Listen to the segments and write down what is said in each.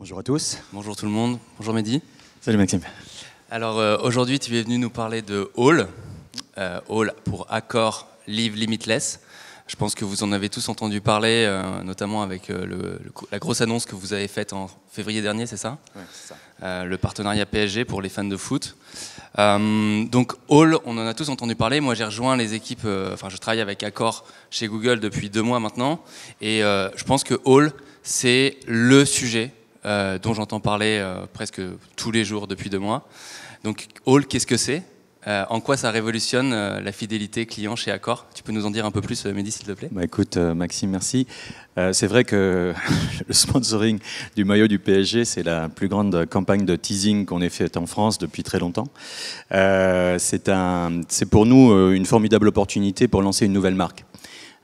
Bonjour à tous. Bonjour tout le monde. Bonjour Mehdi. Salut Maxime. Alors euh, aujourd'hui, tu es venu nous parler de Hall. Euh, Hall pour Accor Live Limitless. Je pense que vous en avez tous entendu parler, euh, notamment avec la grosse annonce que vous avez faite en février dernier, c'est ça Oui, c'est ça. le partenariat PSG pour les fans de foot. donc Hall, on en a tous entendu parler. Moi, j'ai rejoint les équipes, enfin, je travaille avec Accor chez Google depuis deux mois maintenant. Et je pense que Hall, c'est le sujet euh, dont j'entends parler euh, presque tous les jours depuis deux mois. Donc, Hall, qu'est-ce que c'est euh, En quoi ça révolutionne la fidélité client chez Accor Tu peux nous en dire un peu plus, Mehdi, s'il te plaît bah, Écoute, Maxime, merci. c'est vrai que le sponsoring du maillot du PSG, c'est la plus grande campagne de teasing qu'on ait faite en France depuis très longtemps. c'est pour nous une formidable opportunité pour lancer une nouvelle marque.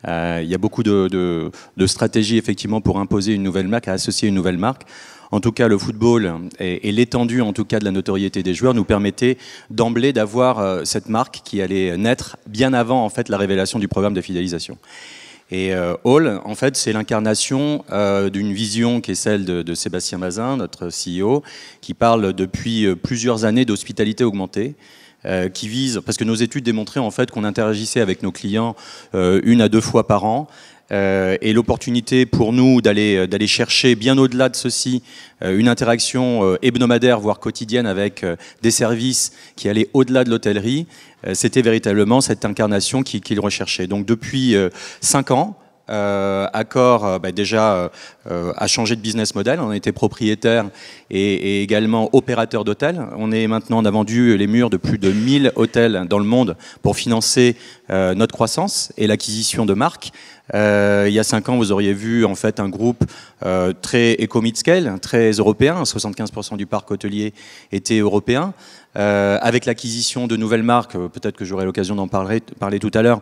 Euh, il y a beaucoup de, stratégies effectivement pour imposer une nouvelle marque, à associer une nouvelle marque en tout cas le football et, l'étendue en tout cas de la notoriété des joueurs nous permettait d'emblée d'avoir euh, cette marque qui allait naître bien avant en fait la révélation du programme de fidélisation. Et euh, Hall, en fait, c'est l'incarnation d'une vision qui est celle de, de, Sébastien Mazin, notre CEO, qui parle depuis plusieurs années d'hospitalité augmentée. Euh, qui vise, parce que nos études démontraient en fait qu'on interagissait avec nos clients euh, une à deux fois par an. Euh, et l'opportunité pour nous d'aller d'aller chercher bien au-delà de ceci une interaction hebdomadaire voire quotidienne avec des services qui allaient au-delà de l'hôtellerie, c'était véritablement cette incarnation qu'il recherchaient. recherchait. Donc depuis cinq ans, euh, Accor euh, bah, déjà euh, euh, a changé de business model. On était propriétaire et, également opérateur d'hôtels. On est maintenant, on a vendu les murs de plus de 1000 hôtels dans le monde pour financer notre croissance et l'acquisition de marques. il y a 5 ans, vous auriez vu en fait un groupe très éco scale très européen. 75% du parc hôtelier était européen. avec l'acquisition de nouvelles marques, peut-être que j'aurai l'occasion d'en parler tout à l'heure,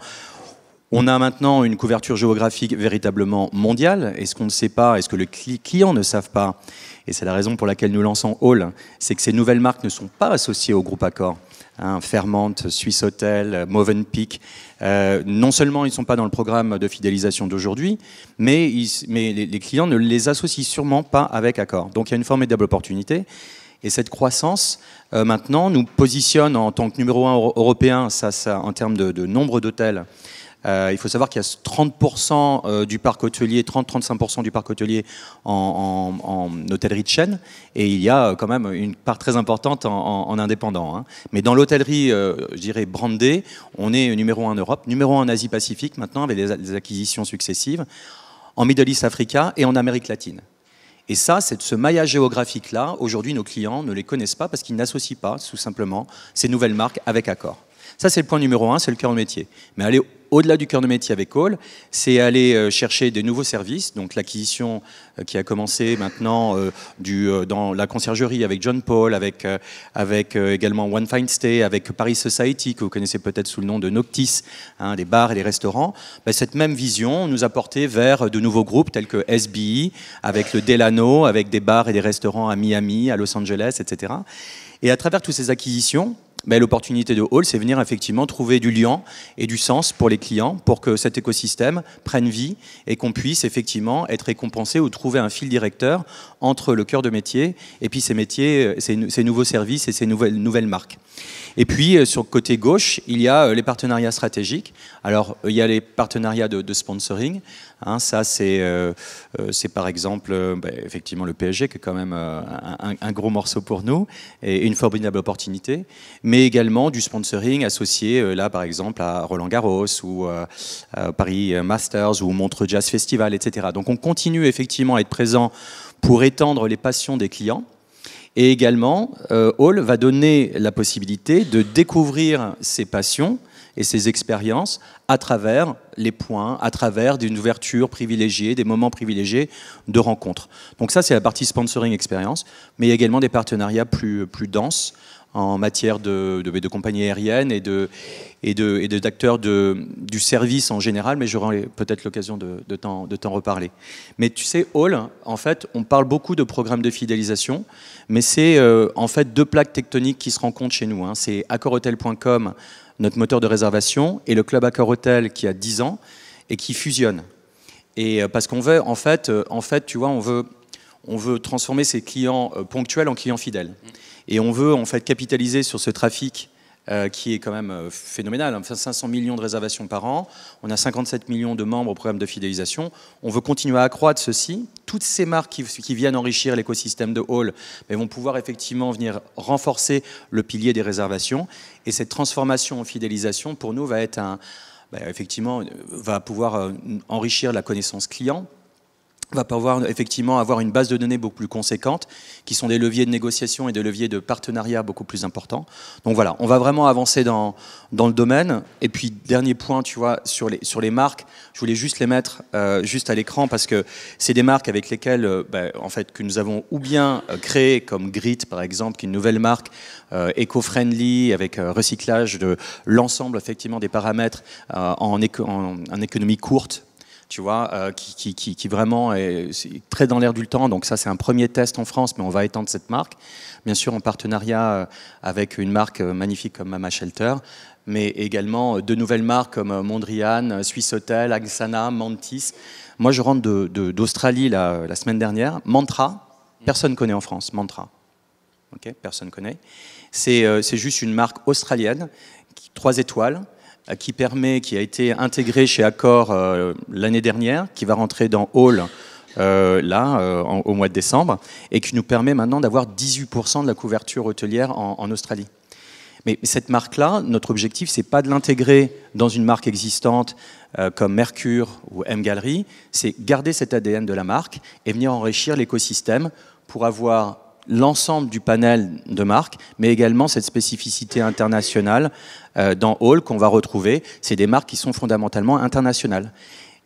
on a maintenant une couverture géographique véritablement mondiale. Et ce qu'on ne sait pas, et ce que les clients ne savent pas, et c'est la raison pour laquelle nous lançons Hall, c'est que ces nouvelles marques ne sont pas associées au groupe Accor. Hein, Ferment, Swiss Hotel, Movenpick. Euh, non seulement ils ne sont pas dans le programme de fidélisation d'aujourd'hui, mais, les, clients ne les associent sûrement pas avec Accor. Donc il y a une formidable opportunité. Et cette croissance, euh, maintenant, nous positionne en tant que numéro un européen, ça, en termes de nombre d'hôtels, euh, il faut savoir qu'il y a 30% euh, du parc hôtelier, 30-35% du parc hôtelier en, hôtellerie de chaîne, et il y a euh, quand même une part très importante en, indépendant. Hein. Mais dans l'hôtellerie, je dirais brandée, on est numéro 1 en Europe, numéro 1 en Asie-Pacifique maintenant, avec des acquisitions successives, en Middle East Africa et en Amérique latine. Et ça, c'est ce maillage géographique-là. Aujourd'hui, nos clients ne les connaissent pas parce qu'ils n'associent pas, tout simplement, ces nouvelles marques avec Accor. Ça, c'est le point numéro un, c'est le cœur du métier. Mais allez au-delà du cœur de métier avec Hall, c'est aller euh, chercher des nouveaux services, donc l'acquisition euh, qui a commencé maintenant euh, dans la conciergerie avec John Paul, avec, également One Fine Stay, avec Paris Society, que vous connaissez peut-être sous le nom de Noctis, hein, des bars et des restaurants. Ben, cette même vision nous a porté vers de nouveaux groupes tels que SBI, e, avec le Delano, avec des bars et des restaurants à Miami, à Los Angeles, etc. Et à travers toutes ces acquisitions, mais l'opportunité de Hall, c'est venir effectivement trouver du lien et du sens pour les clients, pour que cet écosystème prenne vie et qu'on puisse effectivement être récompensé ou trouver un fil directeur entre le cœur de métier et puis ces métiers, ces, ces nouveaux services et ces nouvelles, nouvelles marques. Et puis, euh, sur le côté gauche, il y a euh, les partenariats stratégiques. Alors, euh, il y a les partenariats de, sponsoring. Hein. ça, c'est c'est par exemple, bah, effectivement, le PSG, qui est quand même un, gros morceau pour nous et une formidable opportunité mais également du sponsoring associé, euh, là par exemple, à Roland Garros ou euh, Paris Masters ou Montre Jazz Festival, etc. Donc on continue effectivement à être présent pour étendre les passions des clients. Et également, euh, Hall va donner la possibilité de découvrir ses passions et ses expériences à travers les points, à travers d'une ouverture privilégiée, des moments privilégiés de rencontres. Donc ça, c'est la partie sponsoring expérience, mais il y a également des partenariats plus, plus denses en matière de, de, de compagnies aériennes et de et d'acteurs du service en général, mais j'aurai peut-être l'occasion de, de t'en reparler. Mais tu sais, Hall, en fait, on parle beaucoup de programmes de fidélisation, mais c'est euh, en fait deux plaques tectoniques qui se rencontrent chez nous. Hein. C'est AccorHotel.com, notre moteur de réservation, et le club AccorHotel qui a 10 ans et qui fusionne. Et euh, parce qu'on veut, en fait, euh, en fait, tu vois, on veut on veut transformer ces clients ponctuels en clients fidèles. Mmh. Et on veut en fait capitaliser sur ce trafic euh, qui est quand même euh, phénoménal, hein. enfin, 500 millions de réservations par an, on a 57 millions de membres au programme de fidélisation, on veut continuer à accroître ceci, toutes ces marques qui, viennent enrichir l'écosystème de Hall vont pouvoir effectivement venir renforcer le pilier des réservations, et cette transformation en fidélisation pour nous va être bah, effectivement, va pouvoir euh, enrichir la connaissance client, va pouvoir effectivement avoir une base de données beaucoup plus conséquente, qui sont des leviers de négociation et des leviers de partenariat beaucoup plus importants. Donc voilà, on va vraiment avancer dans, dans le domaine. Et puis, dernier point, tu vois, sur les, sur les marques, je voulais juste les mettre euh, juste à l'écran parce que c'est des marques avec lesquelles, euh, ben, en fait, que nous avons ou bien euh, créé, comme Grit, par exemple, qui est une nouvelle marque éco-friendly, avec recyclage de l'ensemble, effectivement, des paramètres en, en économie courte tu vois, euh, qui, vraiment est, très dans l'air du temps. Donc ça, c'est un premier test en France, mais on va étendre cette marque. Bien sûr, en partenariat euh, avec une marque euh, magnifique comme Mama Shelter, mais également de nouvelles marques comme Mondrian, Swiss Hotel, Axana, Mantis. Moi, je rentre d'Australie la, semaine dernière. Mantra, personne ne connaît en France, Mantra. ok personne connaît. C'est juste une marque australienne, trois étoiles, euh, qui permet, qui a été intégré chez Accor euh, l'année dernière, qui va rentrer dans Hall euh, là, au mois de décembre, et qui nous permet maintenant d'avoir 18% de la couverture hôtelière en, Australie. Mais cette marque-là, notre objectif, c'est pas de l'intégrer dans une marque existante comme Mercure ou M Gallery, c'est garder cet ADN de la marque et venir enrichir l'écosystème pour avoir l'ensemble du panel de marques, mais également cette spécificité internationale euh, dans Hall qu'on va retrouver. C'est des marques qui sont fondamentalement internationales.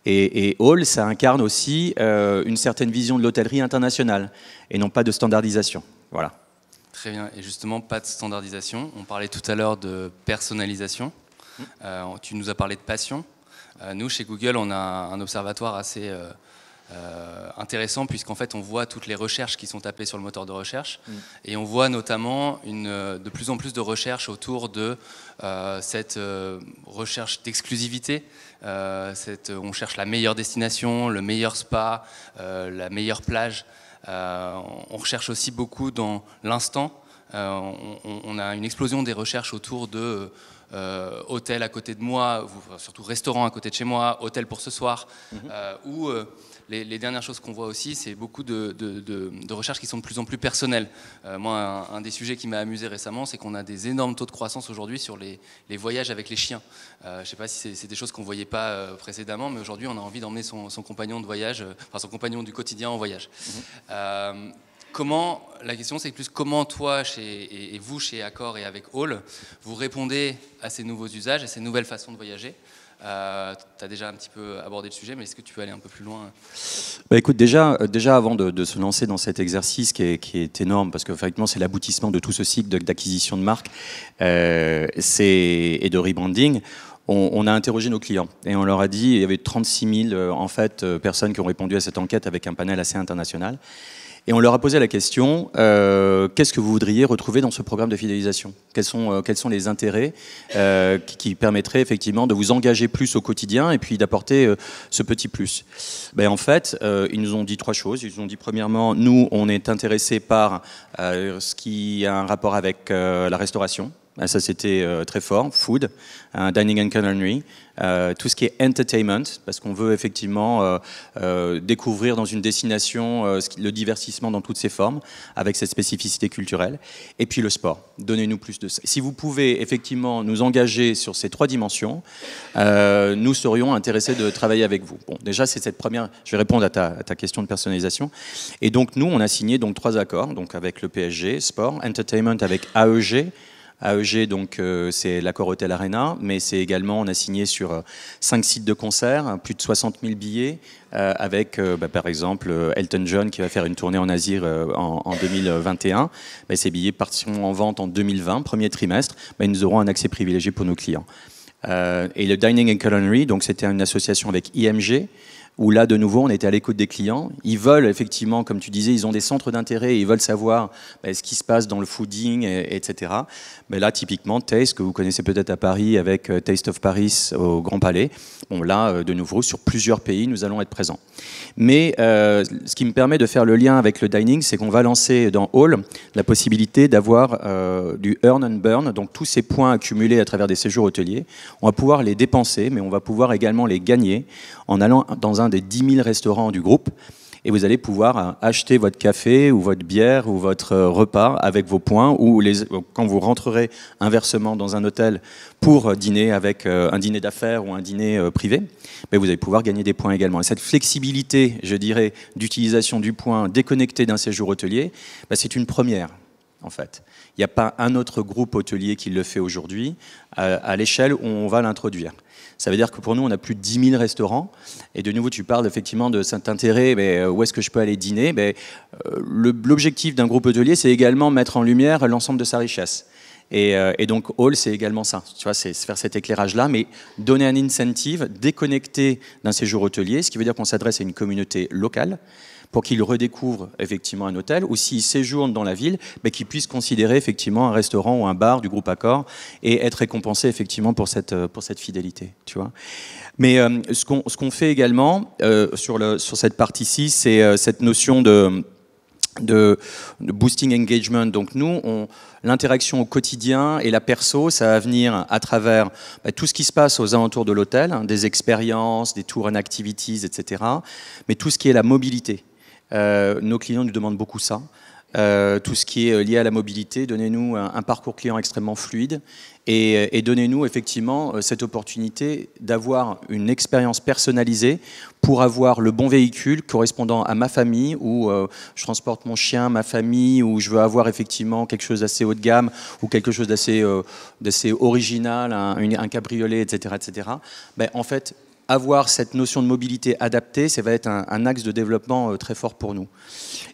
Et, Hall, ça incarne aussi euh, une certaine vision de l'hôtellerie internationale, et non pas de standardisation. Voilà. Très bien. Et justement, pas de standardisation. On parlait tout à l'heure de personnalisation. Mm. Euh, tu nous as parlé de passion. nous, chez Google, on a un observatoire assez euh, intéressant puisqu'en fait on voit toutes les recherches qui sont tapées sur le moteur de recherche mm. et on voit notamment une, euh, de plus en plus de recherches autour de euh, cette recherche d'exclusivité. on cherche la meilleure destination, le meilleur spa, la meilleure plage. on recherche aussi beaucoup dans l'instant. On, on, a une explosion des recherches autour de euh, hôtel à côté de moi, surtout restaurant à côté de chez moi, hôtel pour ce soir, mhm. euh, ou euh, les, dernières choses qu'on voit aussi, c'est beaucoup de, recherches qui sont de plus en plus personnelles. moi, un, des sujets qui m'a amusé récemment, c'est qu'on a des énormes taux de croissance aujourd'hui sur les, voyages avec les chiens. je ne sais pas si c'est des choses qu'on ne voyait pas précédemment, mais aujourd'hui, on a envie d'emmener son, compagnon de voyage, enfin son compagnon du quotidien en voyage. Mhm. Comment, la question c'est plus comment toi chez, et, vous chez Accor et avec Hall, vous répondez à ces nouveaux usages, à ces nouvelles façons de voyager euh, tu as déjà un petit peu abordé le sujet, mais est-ce que tu peux aller un peu plus loin bah Écoute, déjà, euh, déjà avant de, se lancer dans cet exercice qui est, énorme, parce que effectivement c'est l'aboutissement de tout ce cycle d'acquisition de, marques marque euh, et de rebranding, on, a interrogé nos clients et on leur a dit, il y avait 36 000 en fait, personnes qui ont répondu à cette enquête avec un panel assez international. Et on leur a posé la question, euh, qu'est-ce que vous voudriez retrouver dans ce programme de fidélisation quels sont, euh, quels sont les intérêts euh, qui, permettraient effectivement de vous engager plus au quotidien et puis d'apporter ce petit plus ben, En fait, ils nous ont dit trois choses. Ils ont dit premièrement, nous, on est intéressés par ce qui a un rapport avec la restauration, euh, ça c'était euh, très fort, food, hein, dining and culinary, euh, tout ce qui est entertainment, parce qu'on veut effectivement découvrir dans une destination le divertissement dans toutes ses formes, avec cette spécificité culturelle, et puis le sport. Donnez-nous plus de ça. Si vous pouvez effectivement nous engager sur ces trois dimensions, nous serions intéressés de travailler avec vous. Bon, déjà c'est cette première. Je vais répondre à ta, ta, question de personnalisation. Et donc nous, on a signé donc trois accords, donc avec le PSG, sport, entertainment avec AEG AEG, donc euh, c'est l'accord Hôtel Arena, mais c'est également, on a signé sur euh, cinq sites de concert, plus de 60 000 billets, euh, avec bah, par exemple Elton John qui va faire une tournée en Asie en, 2021. ces billets partiront en vente en 2020, premier trimestre, mais nous aurons un accès privilégié pour nos clients. et le Dining and Culinary, donc c'était une association avec IMG, où là, de nouveau, on était à l'écoute des clients. Ils veulent, effectivement, comme tu disais, ils ont des centres d'intérêt, ils veulent savoir bah, ce qui se passe dans le fooding, etc. Mais là, typiquement, Taste, que vous connaissez peut-être à Paris, avec euh, Taste of Paris au Grand Palais, bon, là, euh, de nouveau, sur plusieurs pays, nous allons être présents. Mais euh, ce qui me permet de faire le lien avec le dining, c'est qu'on va lancer dans Hall la possibilité d'avoir du earn and burn, donc tous ces points accumulés à travers des séjours hôteliers. On va pouvoir les dépenser, mais on va pouvoir également les gagner en allant dans un des 10 000 restaurants du groupe. Et vous allez pouvoir euh, acheter votre café ou votre bière ou votre euh, repas avec vos points ou les, euh, quand vous rentrerez inversement dans un hôtel pour dîner avec un dîner d'affaires ou un dîner privé, mais vous allez pouvoir gagner des points également. Et cette flexibilité, je dirais, d'utilisation du point déconnecté d'un séjour hôtelier, bah, c'est une première en fait. Il n'y a pas un autre groupe hôtelier qui le fait aujourd'hui à, l'échelle où on va l'introduire. Ça veut dire que pour nous, on a plus de 10 000 restaurants. Et de nouveau, tu parles effectivement de cet intérêt, mais euh, où est-ce que je peux aller dîner mais, ben, euh, L'objectif d'un groupe hôtelier, c'est également mettre en lumière l'ensemble de sa richesse. Et, euh, donc, Hall, c'est également ça. Tu c'est faire cet éclairage-là, mais donner un incentive, déconnecter d'un séjour hôtelier, ce qui veut dire qu'on s'adresse à une communauté locale pour qu'ils redécouvrent effectivement un hôtel, ou s'ils séjournent dans la ville, mais qu'il puisse considérer effectivement un restaurant ou un bar du groupe Accor et être récompensés effectivement pour cette, euh, pour cette fidélité. Tu vois Mais euh, ce qu'on fait également euh, sur, le, sur cette partie-ci, c'est cette notion de... De, boosting engagement. Donc nous, l'interaction au quotidien et la perso, ça va venir à travers bah, tout ce qui se passe aux alentours de l'hôtel, hein, des expériences, des tours and activities, etc. Mais tout ce qui est la mobilité. Euh, nos clients nous demandent beaucoup ça. Euh, tout ce qui est euh, lié à la mobilité, donnez-nous un, parcours client extrêmement fluide et, donnez-nous effectivement cette opportunité d'avoir une expérience personnalisée pour avoir le bon véhicule correspondant à ma famille où je transporte mon chien, ma famille, où je veux avoir effectivement quelque chose d'assez haut de gamme ou quelque chose d'assez original, un, cabriolet, etc. etc. Ben, en fait, avoir cette notion de mobilité adaptée, ça va être un, axe de développement euh, très fort pour nous.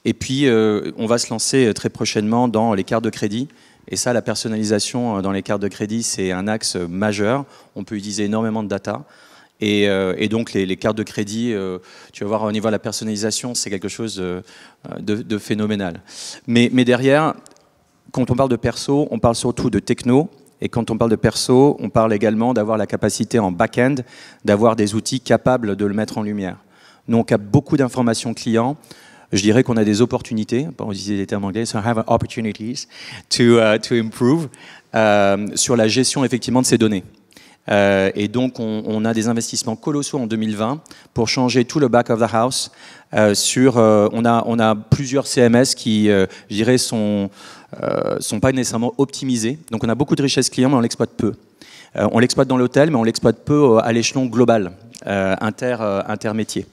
Et puis, euh, on va se lancer euh, très prochainement dans les cartes de crédit. Et ça, la personnalisation dans les cartes de crédit, c'est un axe majeur. On peut utiliser énormément de data. Et, donc les, cartes de crédit, tu vas voir au niveau de la personnalisation, c'est quelque chose de, phénoménal. mais, derrière, quand on parle de perso, on parle surtout de techno, et quand on parle de perso, on parle également d'avoir la capacité en back-end d'avoir des outils capables de le mettre en lumière. Donc, à beaucoup d'informations clients. Je dirais qu'on a des opportunités, on disait des termes anglais, so have opportunities to, euh, to improve, euh, sur la gestion effectivement de ces données. Euh, et donc, on, a des investissements colossaux en 2020 pour changer tout le back of the house. Euh, euh, on, a, plusieurs CMS qui, je dirais, sont, sont pas nécessairement optimisés. Donc, on a beaucoup de richesses clients, mais on l'exploite peu. on l'exploite dans l'hôtel, mais on l'exploite peu à l'échelon global, inter, intermétier.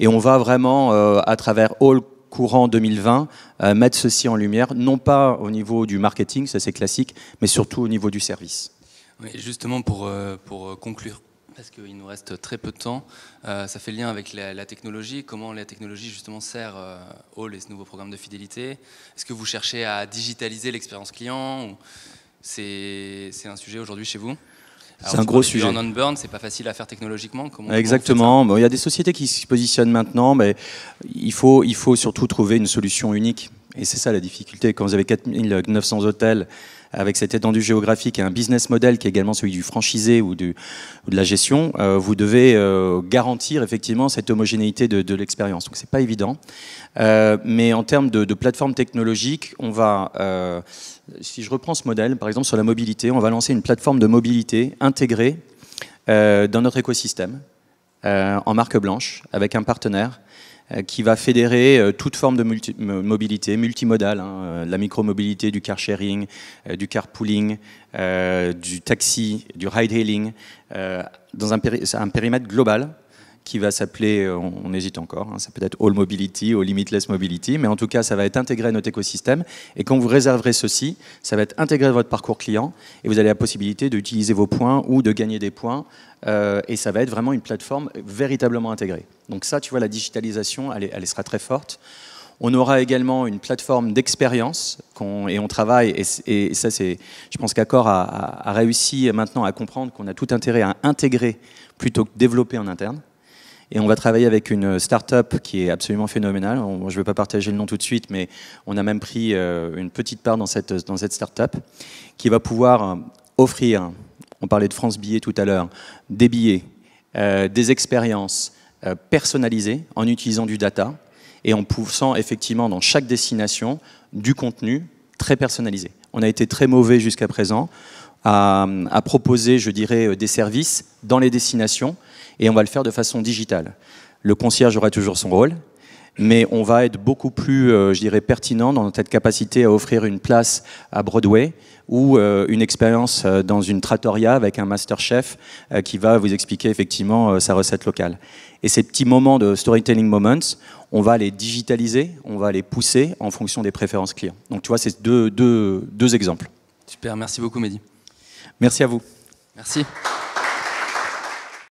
Et on va vraiment, à travers all courant 2020, mettre ceci en lumière, non pas au niveau du marketing, ça c'est classique, mais surtout au niveau du service justement, pour, euh, pour euh, conclure, parce qu'il nous reste très peu de temps, euh, ça fait lien avec la, technologie, comment la technologie justement sert Hall au les nouveaux programme de fidélité. Est-ce que vous cherchez à digitaliser l'expérience client C'est un sujet aujourd'hui chez vous c'est un gros sujet. En burn c'est pas facile à faire technologiquement. Exactement. il y a des sociétés qui se positionnent maintenant, mais il faut, il faut surtout trouver une solution unique. Et c'est ça la difficulté. Quand vous avez 4900 hôtels, avec cette étendue géographique et un business model qui est également celui du franchisé ou, du, de la gestion, euh, vous devez euh, garantir effectivement cette homogénéité de, l'expérience. Donc c'est pas évident. Euh, mais en termes de, de plateforme technologique, on va, si je reprends ce modèle, par exemple sur la mobilité, on va lancer une plateforme de mobilité intégrée dans notre écosystème, en marque blanche, avec un partenaire euh, qui va fédérer euh, toute forme de mobilité multimodale, hein, euh, la micromobilité, du car sharing, du carpooling, du taxi, du ride-hailing, dans un périmètre global qui va s'appeler, euh, on, hésite encore, hein, ça peut être All Mobility, ou Limitless Mobility, mais en tout cas, ça va être intégré à notre écosystème. Et quand vous réserverez ceci, ça va être intégré à votre parcours client et vous avez la possibilité d'utiliser vos points ou de gagner des points. Euh, et ça va être vraiment une plateforme véritablement intégrée. Donc ça, tu vois, la digitalisation, elle, sera très forte. On aura également une plateforme d'expérience et on travaille, et, ça c'est, je pense qu'Accor a, a réussi maintenant à comprendre qu'on a tout intérêt à intégrer plutôt que développer en interne. Et on va travailler avec une start-up qui est absolument phénoménale. je ne vais pas partager le nom tout de suite, mais on a même pris euh, une petite part dans cette, dans cette start-up qui va pouvoir euh, offrir, on parlait de France Billets tout à l'heure, des billets, euh, des expériences personnalisées en utilisant du data et en poussant effectivement dans chaque destination du contenu très personnalisé. On a été très mauvais jusqu'à présent à, à proposer, je dirais, des services dans les destinations et on va le faire de façon digitale. Le concierge aura toujours son rôle, mais on va être beaucoup plus, euh, je dirais, pertinent dans notre capacité à offrir une place à Broadway ou euh, une expérience euh, dans une trattoria avec un master chef qui va vous expliquer effectivement sa recette locale. Et ces petits moments de storytelling moments, on va les digitaliser, on va les pousser en fonction des préférences clients. Donc tu vois, c'est deux, deux, deux exemples. Super, merci beaucoup Mehdi. Merci à vous. Merci.